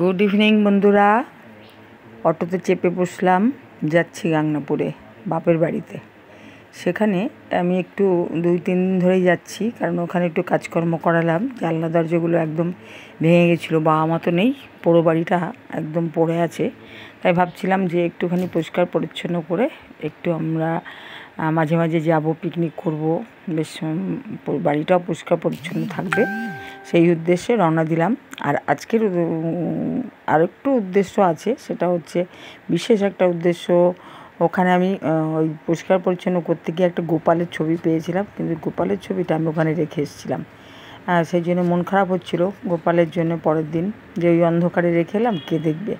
Good evening বন্ধুরা অটোতে চেপে বসলাম যাচ্ছি গাংনাপুরে বাপের বাড়িতে সেখানে আমি একটু দুই তিন দিন ধরেই যাচ্ছি কারণ ওখানে একটু কাজকর্ম করালাম জানলা দরজাগুলো একদম ভেঙে গেছিলো বা আমার তো নেই পোড়ো বাড়িটা একদম পড়ে আছে তাই ভাবছিলাম যে একটুখানি পরিষ্কার পরিচ্ছন্ন করে একটু আমরা মাঝে মাঝে যাব পিকনিক করব বেশ বাড়িটাও পরিষ্কার পরিচ্ছন্ন থাকবে সেই উদ্দেশ্যে রওনা দিলাম আর আজকের আরেকটু উদ্দেশ্য আছে সেটা হচ্ছে বিশেষ একটা উদ্দেশ্য ওখানে আমি ওই পরিষ্কার পরিচ্ছন্ন করতে গিয়ে একটা গোপালের ছবি পেয়েছিলাম কিন্তু গোপালের ছবিটা আমি ওখানে রেখে এসেছিলাম সেই জন্য মন খারাপ হচ্ছিল গোপালের জন্য পরের দিন যে ওই অন্ধকারে রেখে এলাম কে দেখবে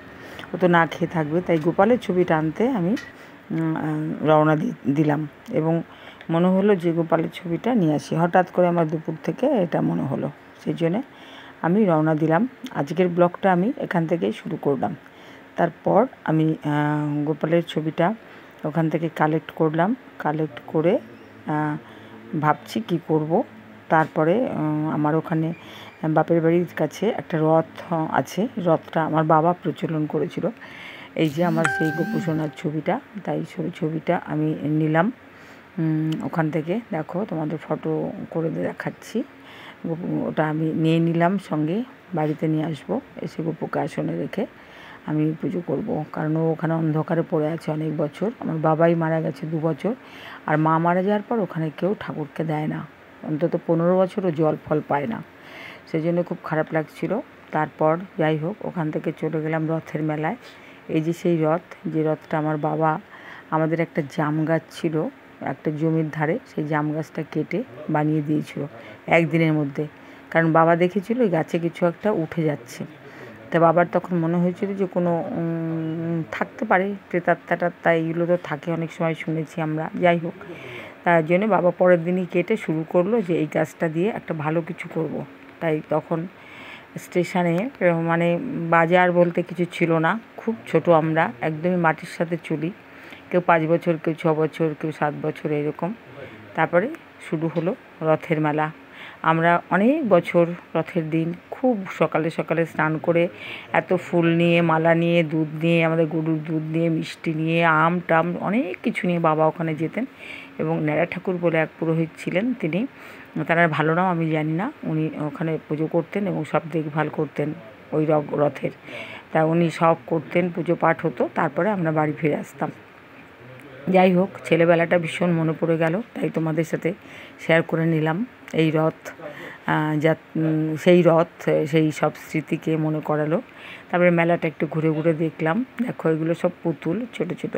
ও তো না খেয়ে থাকবে তাই গোপালের ছবিটা আনতে আমি রওনা দিলাম এবং মনে হলো যে গোপালের ছবিটা নিয়ে আসি হঠাৎ করে আমার দুপুর থেকে এটা মনে হলো সেই জন্যে আমি রওনা দিলাম আজকের ব্লগটা আমি এখান থেকেই শুরু করলাম তারপর আমি গোপালের ছবিটা ওখান থেকে কালেক্ট করলাম কালেক্ট করে ভাবছি কি করব তারপরে আমার ওখানে বাপের বাড়ির কাছে একটা রথ আছে রথটা আমার বাবা প্রচলন করেছিল এই যে আমার সেই গোপুসোনার ছবিটা তাই ছবিটা আমি নিলাম ওখান থেকে দেখো তোমাদের ফটো করে দেখাচ্ছি ওটা আমি নিয়ে নিলাম সঙ্গে বাড়িতে নিয়ে আসবো এসে গোপুকে আসনে রেখে আমি পুজো করব কারণ ও ওখানে অন্ধকারে পড়ে আছে অনেক বছর আমার বাবাই মারা গেছে দু বছর আর মা মারা যাওয়ার পর ওখানে কেউ ঠাকুরকে দেয় না অন্তত পনেরো বছর ও জল ফল পায় না সেই জন্য খুব খারাপ লাগছিল তারপর যাই হোক ওখান থেকে চলে গেলাম রথের মেলায় এই যে সেই রথ যে রথটা আমার বাবা আমাদের একটা জাম গাছ ছিল একটা জমির ধারে সেই জাম গাছটা কেটে বানিয়ে দিয়েছিল একদিনের মধ্যে কারণ বাবা দেখেছিল গাছে কিছু একটা উঠে যাচ্ছে তা বাবার তখন মনে হয়েছিল যে কোনো থাকতে পারে প্রেতাত্মা টাত্মা এইগুলো তো থাকে অনেক সময় শুনেছি আমরা যাই হোক তার জন্য বাবা পরের দিনই কেটে শুরু করলো যে এই গাছটা দিয়ে একটা ভালো কিছু করব। তাই তখন স্টেশনে মানে বাজার বলতে কিছু ছিল না খুব ছোট আমরা একদমই মাটির সাথে চলি কেউ পাঁচ বছর কেউ ছ বছর কেউ সাত বছর এরকম তারপরে শুরু হলো রথের মেলা আমরা অনেক বছর রথের দিন খুব সকালে সকালে স্নান করে এত ফুল নিয়ে মালা নিয়ে দুধ নিয়ে আমাদের গরুর দুধ নিয়ে মিষ্টি নিয়ে আম টাম অনেক কিছু নিয়ে বাবা ওখানে যেতেন এবং ন্যাড়া ঠাকুর বলে এক পুরোহিত ছিলেন তিনি তার ভালো নাম আমি জানি না উনি ওখানে পুজো করতেন এবং সব দেখভাল করতেন ওই রথের তা উনি সব করতেন পুজো পাঠ হতো তারপরে আমরা বাড়ি ফিরে আসতাম যাই হোক ছেলেবেলাটা ভীষণ মনে পড়ে গেল তাই তোমাদের সাথে শেয়ার করে নিলাম এই রথ যা সেই রথ সেই সব স্মৃতিকে মনে করালো তারপরে মেলাটা একটু ঘুরে ঘুরে দেখলাম দেখো এগুলো সব পুতুল ছোট ছোট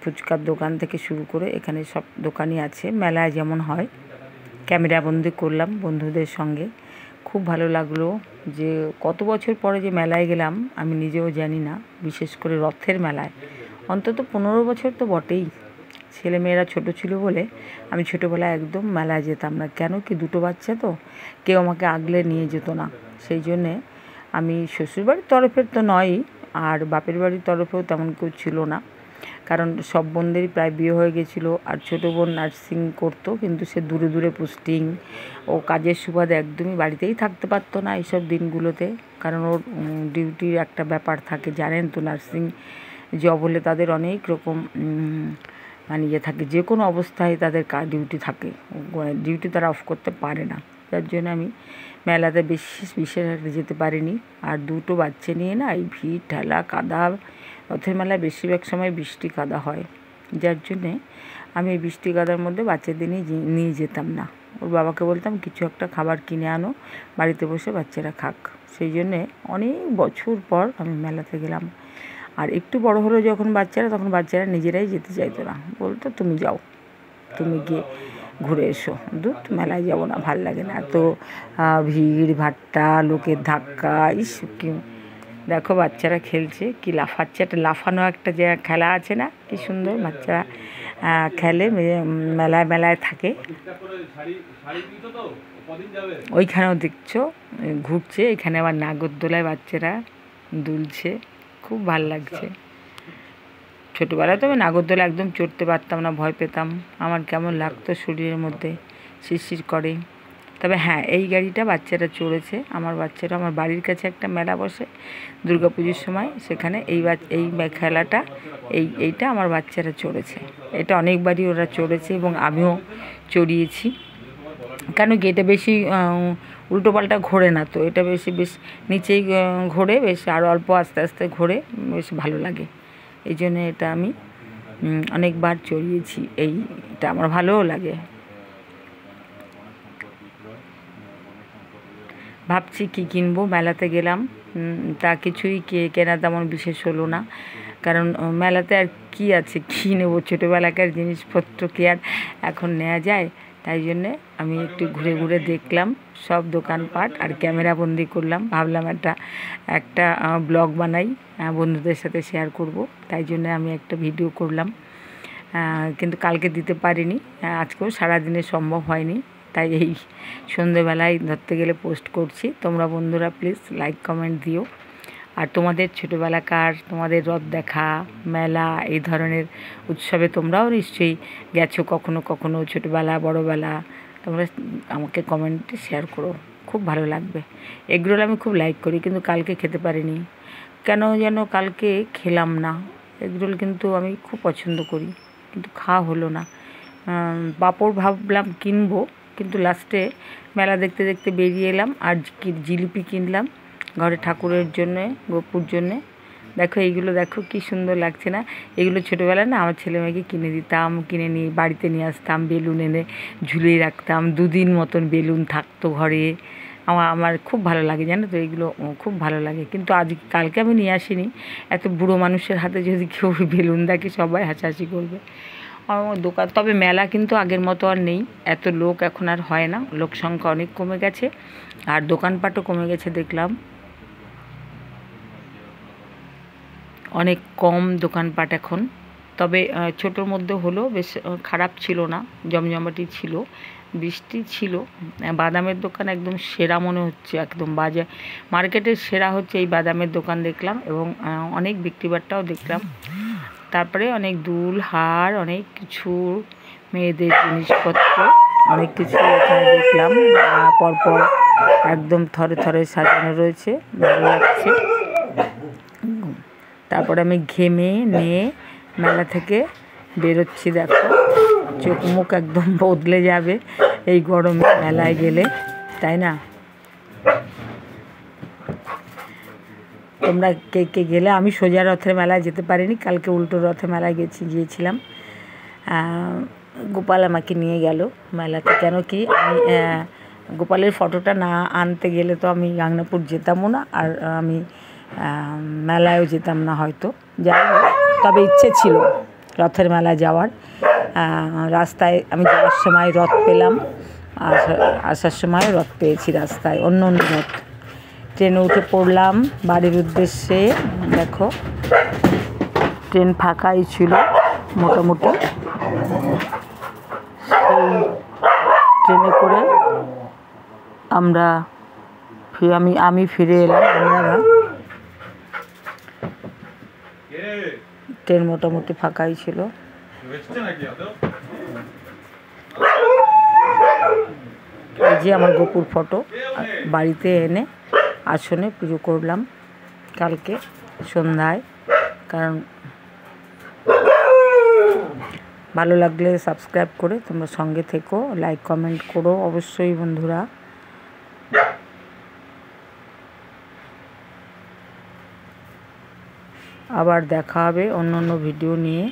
ফুচকার দোকান থেকে শুরু করে এখানে সব দোকানই আছে মেলায় যেমন হয় ক্যামেরা বন্দি করলাম বন্ধুদের সঙ্গে খুব ভালো লাগলো যে কত বছর পরে যে মেলায় গেলাম আমি নিজেও জানি না বিশেষ করে রথের মেলায় অন্তত পনেরো বছর তো বটেই ছেলেমেয়েরা ছোট ছিল বলে আমি ছোটোবেলায় একদম মেলায় যেতাম না কেন কি দুটো বাচ্চা তো কেউ আমাকে আগলে নিয়ে যেত না সেই জন্যে আমি শ্বশুরবাড়ির তরফের তো নয়ই আর বাপের বাড়ির তরফেও তেমন কেউ ছিল না কারণ সব বোনদেরই প্রায় বিয়ে হয়ে গেছিলো আর ছোটো বোন নার্সিং করতো কিন্তু সে দূরে দূরে পোস্টিং ও কাজের সুবাদে একদমই বাড়িতেই থাকতে পারতো না এইসব দিনগুলোতে কারণ ওর ডিউটির একটা ব্যাপার থাকে জানেন তো নার্সিং জব হলে তাদের অনেক রকম মানে ইয়ে থাকে যে কোনো অবস্থায় তাদের ডিউটি থাকে ডিউটি তারা অফ করতে পারে না যার জন্য আমি মেলাতে বেশি বিশেষ একটা যেতে পারিনি আর দুটো বাচ্চা নিয়ে না এই ভিড় ঠেলা কাদা রথের মেলায় বেশিরভাগ সময় বৃষ্টি কাদা হয় যার জন্যে আমি এই বৃষ্টি কাদার মধ্যে বাচ্চাদের নিয়ে নিয়ে যেতাম না ওর বাবাকে বলতাম কিছু একটা খাবার কিনে আনো বাড়িতে বসে বাচ্চারা খাক সেই জন্যে অনেক বছর পর আমি মেলাতে গেলাম আর একটু বড় হলো যখন বাচ্চারা তখন বাচ্চারা নিজেরাই যেতে চাইতো না বলতো তুমি যাও তুমি গিয়ে ঘুরে এসো দূত মেলায় যাবো না ভাল লাগে না তো ভিড় ভাট্টা লোকের ধাক্কা ইস কি দেখো বাচ্চারা খেলছে কি লাফাচ্ছে একটা লাফানো একটা যে খেলা আছে না কি সুন্দর বাচ্চারা খেলে মেলায় মেলায় থাকে ওইখানেও দেখছো ঘুরছে এখানে আবার নাগরদোলায় বাচ্চারা দুলছে খুব ভাল লাগছে ছোটোবেলায় তো আমি নাগরদোলা একদম চড়তে পারতাম না ভয় পেতাম আমার কেমন লাগতো শরীরের মধ্যে শিরশির করে তবে হ্যাঁ এই গাড়িটা বাচ্চারা চড়েছে আমার বাচ্চারা আমার বাড়ির কাছে একটা মেলা বসে দুর্গা পুজোর সময় সেখানে এই এই খেলাটা এই এইটা আমার বাচ্চারা চড়েছে এটা অনেকবারই ওরা চড়েছে এবং আমিও চড়িয়েছি কেন কি এটা বেশি উল্টো পাল্টা ঘোরে না তো এটা বেশি বেশ নিচেই ঘোরে বেশ আরও অল্প আস্তে আস্তে ঘোরে বেশ ভালো লাগে এই জন্য এটা আমি অনেকবার চড়িয়েছি এই এটা আমার ভালোও লাগে ভাবছি কি কিনবো মেলাতে গেলাম তা কিছুই কেনা তেমন বিশেষ হলো না কারণ মেলাতে আর কি আছে কী নেবো ছোটোবেলাকার জিনিসপত্র কি আর এখন নেওয়া যায় তাই জন্যে আমি একটু ঘুরে ঘুরে দেখলাম সব দোকানপাট আর ক্যামেরা বন্দি করলাম ভাবলাম একটা একটা ব্লগ বানাই বন্ধুদের সাথে শেয়ার করব তাই জন্য আমি একটা ভিডিও করলাম কিন্তু কালকে দিতে পারিনি আজকেও সারাদিনে সম্ভব হয়নি তাই এই সন্ধেবেলায় ধরতে গেলে পোস্ট করছি তোমরা বন্ধুরা প্লিজ লাইক কমেন্ট দিও আর তোমাদের ছোটোবেলাকার তোমাদের রথ দেখা মেলা এই ধরনের উৎসবে তোমরাও নিশ্চয়ই গেছো কখনো কখনো ছোটোবেলা বড়োবেলা তোমরা আমাকে কমেন্টে শেয়ার করো খুব ভালো লাগবে এগরোল আমি খুব লাইক করি কিন্তু কালকে খেতে পারিনি কেন যেন কালকে খেলাম না এগরোল কিন্তু আমি খুব পছন্দ করি কিন্তু খাওয়া হলো না পাঁপড় ভাবলাম কিনবো কিন্তু লাস্টে মেলা দেখতে দেখতে বেরিয়ে এলাম আর জিলিপি কিনলাম ঘরে ঠাকুরের জন্যে গোপুর জন্যে দেখো এইগুলো দেখো কি সুন্দর লাগছে না এগুলো ছোটোবেলায় না আমার ছেলে মেয়েকে কিনে দিতাম কিনে নিয়ে বাড়িতে নিয়ে আসতাম বেলুন এনে ঝুলিয়ে রাখতাম দুদিন মতন বেলুন থাকতো ঘরে আমার আমার খুব ভালো লাগে জানো তো এগুলো খুব ভালো লাগে কিন্তু আজ কালকে আমি নিয়ে আসিনি এত বুড়ো মানুষের হাতে যদি কেউ বেলুন দেখে সবাই হাসাহাসি করবে আমার দোকান তবে মেলা কিন্তু আগের মতো আর নেই এত লোক এখন আর হয় না লোক সংখ্যা অনেক কমে গেছে আর দোকানপাটও কমে গেছে দেখলাম অনেক কম দোকানপাট এখন তবে ছোটোর মধ্যে হলো বেশ খারাপ ছিল না জমজমাটি ছিল বৃষ্টি ছিল বাদামের দোকান একদম সেরা মনে হচ্ছে একদম বাজার মার্কেটের সেরা হচ্ছে এই বাদামের দোকান দেখলাম এবং অনেক বিক্রিবারটাও দেখলাম তারপরে অনেক দুল হার অনেক কিছু মেয়েদের জিনিসপত্র অনেক কিছু এখানে দেখলাম পরপর একদম থরে থরে সাজানো রয়েছে ভালো লাগছে তারপর আমি ঘেমে নিয়ে মেলা থেকে বেরোচ্ছি দেখো চোখ মুখ একদম বদলে যাবে এই গরমে মেলায় গেলে তাই না তোমরা কে কে গেলে আমি সোজা রথের মেলায় যেতে পারিনি কালকে উল্টো রথে মেলায় গেছি গিয়েছিলাম গোপাল আমাকে নিয়ে গেল মেলাতে কেন কি আমি গোপালের ফটোটা না আনতে গেলে তো আমি গাংনাপুর যেতামও না আর আমি মেলায়ও যেতাম না হয়তো যাই হোক তবে ইচ্ছে ছিল রথের মেলা যাওয়ার রাস্তায় আমি যাওয়ার সময় রথ পেলাম আসার সময় রথ পেয়েছি রাস্তায় অন্য অন্য রথ ট্রেনে উঠে পড়লাম বাড়ির উদ্দেশ্যে দেখো ট্রেন ফাঁকাই ছিল মোটামুটি সেই ট্রেনে করে আমরা আমি আমি ফিরে এলাম আমরা ট্রেন মোটামুটি ফাঁকাই ছিল এই যে আমার গোপুর ফটো বাড়িতে এনে আসনে পুজো করলাম কালকে সন্ধ্যায় কারণ ভালো লাগলে সাবস্ক্রাইব করে তোমরা সঙ্গে থেকো লাইক কমেন্ট করো অবশ্যই বন্ধুরা আবার দেখা হবে অন্য অন্য ভিডিও নিয়ে